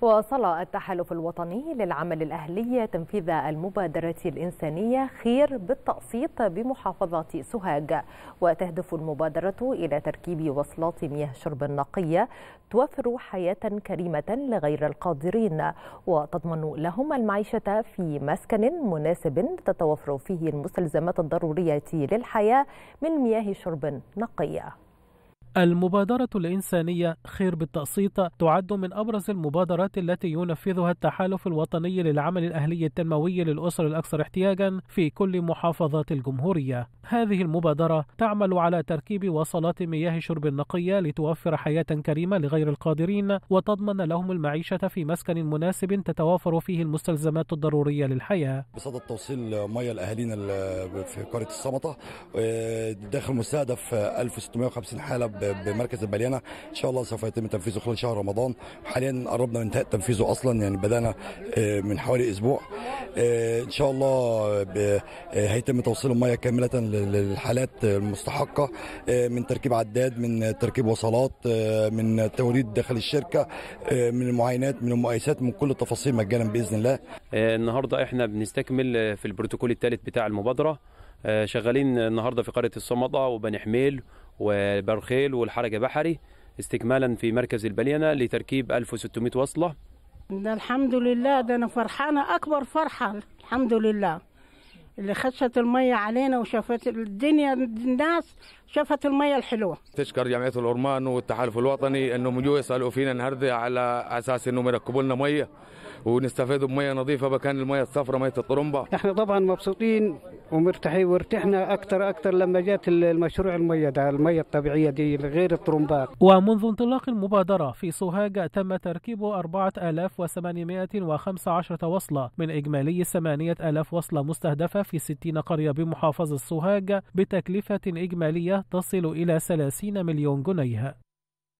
وصل التحالف الوطني للعمل الأهلي تنفيذ المبادرة الإنسانية خير بالتقسيط بمحافظة سوهاج وتهدف المبادرة إلى تركيب وصلات مياه شرب نقية توفر حياة كريمة لغير القادرين وتضمن لهم المعيشة في مسكن مناسب تتوفر فيه المستلزمات الضرورية للحياة من مياه شرب نقية المبادرة الإنسانية خير بالتقسيط تعد من أبرز المبادرات التي ينفذها التحالف الوطني للعمل الأهلي التنموي للأسر الأكثر احتياجا في كل محافظات الجمهورية. هذه المبادرة تعمل على تركيب وصلات مياه شرب نقية لتوفر حياة كريمة لغير القادرين وتضمن لهم المعيشة في مسكن مناسب تتوافر فيه المستلزمات الضرورية للحياة. بصدد توصيل مياه لأهالينا في قرية السمطة آه، داخل مستهدف 1650 حالة بمركز البليانه ان شاء الله سوف يتم تنفيذه خلال شهر رمضان حاليا قربنا من انتهاء تنفيذه اصلا يعني بدانا آه، من حوالي اسبوع آه، ان شاء الله آه، هيتم توصيل الميه كامله للحالات المستحقه من تركيب عداد من تركيب وصلات من توريد داخل الشركه من المعاينات من المقايسات من كل التفاصيل مجانا باذن الله النهارده احنا بنستكمل في البروتوكول الثالث بتاع المبادره شغالين النهارده في قريه الصمده وبني حميل وبرخيل والحركة بحري استكمالا في مركز البلينة لتركيب 1600 وصلة ده الحمد لله ده أنا فرحانة أكبر فرحة الحمد لله اللي خشت المية علينا وشافت الدنيا الناس شافت المية الحلوة تشكر جمعية الأرمان والتحالف الوطني أنهم جو يسألوا فينا النهاردة على أساس أنهم يركبوا لنا مية ونستفيدوا بمية نظيفة مكان المية الصفراء مية الطرمبة احنا طبعا مبسوطين ومرتاحين وارتحنا أكثر أكثر لما جات المشروع المية ده المية الطبيعية دي غير الطرمبات ومنذ انطلاق المبادرة في سوهاج تم تركيب 4815 وصلة من إجمالي 8000 وصلة مستهدفة في 60 قرية بمحافظة سوهاج بتكلفة إجمالية تصل إلى 30 مليون جنيه